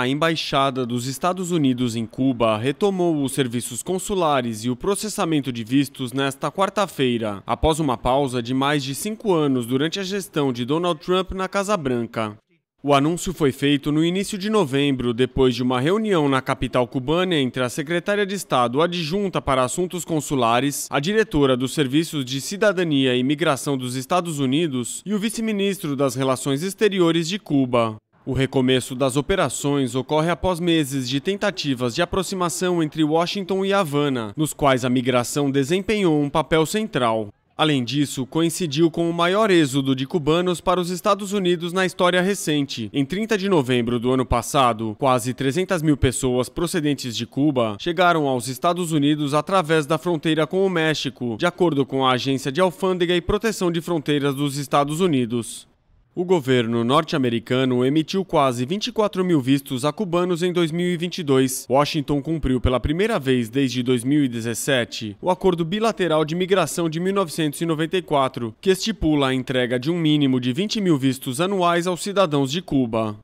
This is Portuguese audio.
A Embaixada dos Estados Unidos em Cuba retomou os serviços consulares e o processamento de vistos nesta quarta-feira, após uma pausa de mais de cinco anos durante a gestão de Donald Trump na Casa Branca. O anúncio foi feito no início de novembro, depois de uma reunião na capital cubana entre a secretária de Estado adjunta para assuntos consulares, a diretora dos Serviços de Cidadania e Imigração dos Estados Unidos e o vice-ministro das Relações Exteriores de Cuba. O recomeço das operações ocorre após meses de tentativas de aproximação entre Washington e Havana, nos quais a migração desempenhou um papel central. Além disso, coincidiu com o maior êxodo de cubanos para os Estados Unidos na história recente. Em 30 de novembro do ano passado, quase 300 mil pessoas procedentes de Cuba chegaram aos Estados Unidos através da fronteira com o México, de acordo com a Agência de Alfândega e Proteção de Fronteiras dos Estados Unidos. O governo norte-americano emitiu quase 24 mil vistos a cubanos em 2022. Washington cumpriu pela primeira vez desde 2017 o Acordo Bilateral de Migração de 1994, que estipula a entrega de um mínimo de 20 mil vistos anuais aos cidadãos de Cuba.